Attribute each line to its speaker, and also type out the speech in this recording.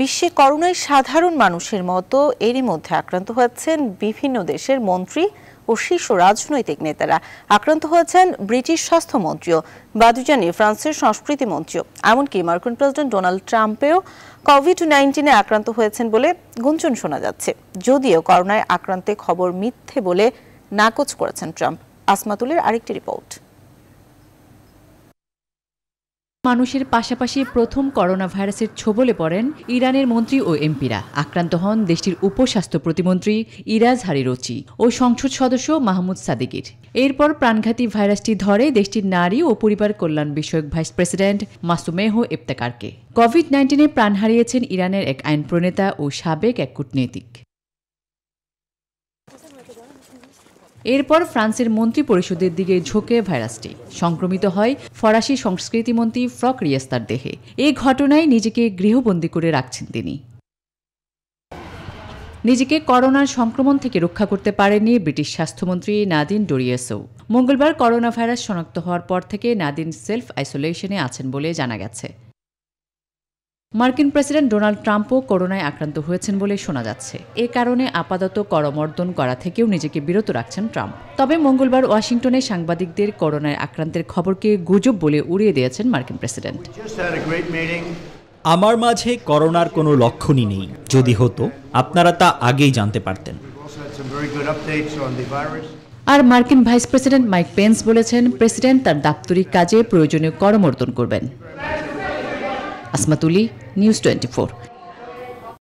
Speaker 1: বিশ্বে করোনায় সাধারণ মানুষের মতো এরই মধ্যে আক্রান্ত হচ্ছেন বিভিন্ন দেশের মন্ত্রী ও শীর্ষ রাজনৈতিক নেতারা আক্রান্ত হয়েছেন ব্রিটিশ স্বাস্থ্যমন্ত্রীও বাদুজানি ফ্রান্সের সংস্কৃতি মন্ত্রীও এমনকি মার্কিন প্রেসিডেন্ট ডোনাল্ড ট্রাম্পেও কোভিড নাইন্টিনে আক্রান্ত হয়েছেন বলে গুঞ্জন শোনা যাচ্ছে যদিও করোনায় আক্রান্তে খবর মিথ্যে বলে নাকচ করেছেন ট্রাম্প আসমাতুলের আরেকটি রিপোর্ট মানুষের পাশাপাশি প্রথম করোনা ভাইরাসের ছোবলে পড়েন
Speaker 2: ইরানের মন্ত্রী ও এমপিরা আক্রান্ত হন দেশটির উপস্বাস্থ্য প্রতিমন্ত্রী ইরাজ হারি রচি ও সংসদ সদস্য মাহমুদ সাদিকির এরপর প্রাণঘাতী ভাইরাসটি ধরে দেশটির নারী ও পরিবার কল্যাণ বিষয়ক ভাইস প্রেসিডেন্ট মাসুমেহ ইফতেকারকে কোভিড নাইন্টিনে প্রাণ হারিয়েছেন ইরানের এক আইন প্রণেতা ও সাবেক এক কূটনীতিক এরপর ফ্রান্সের মন্ত্রী পরিষদের দিকে ঝোঁকে ভাইরাসটি সংক্রমিত হয় ফরাসি সংস্কৃতিমন্ত্রী ফ্রক রিয়াস্তার দেহে এই ঘটনায় নিজেকে গৃহবন্দী করে রাখছেন তিনি নিজেকে করোনার সংক্রমণ থেকে রক্ষা করতে পারেনি ব্রিটিশ স্বাস্থ্যমন্ত্রী নাদিন ডোরিয়াসও মঙ্গলবার করোনা ভাইরাস শনাক্ত হওয়ার পর থেকে নাদিন সেলফ আইসোলেশনে আছেন বলে জানা গেছে মার্কিন প্রেসিডেন্ট ডোনাল্ড ট্রাম্পও করোনায় আক্রান্ত হয়েছেন বলে শোনা যাচ্ছে এ কারণে আপাতত করমর্দন করা থেকেও নিজেকে বিরত রাখছেন ট্রাম্প তবে মঙ্গলবার ওয়াশিংটনে সাংবাদিকদের করোনায় আক্রান্তের খবরকে গুজব বলে উড়িয়ে দিয়েছেন মার্কিন প্রেসিডেন্ট আমার মাঝে করোনার কোনো লক্ষণই নেই যদি হতো আপনারা তা আগেই জানতে পারতেন আর মার্কিন ভাইস প্রেসিডেন্ট মাইক পেন্স বলেছেন প্রেসিডেন্ট তার দাপ্তরিক কাজে প্রয়োজনীয় করমর্দন করবেন असमतुली न्यूज 24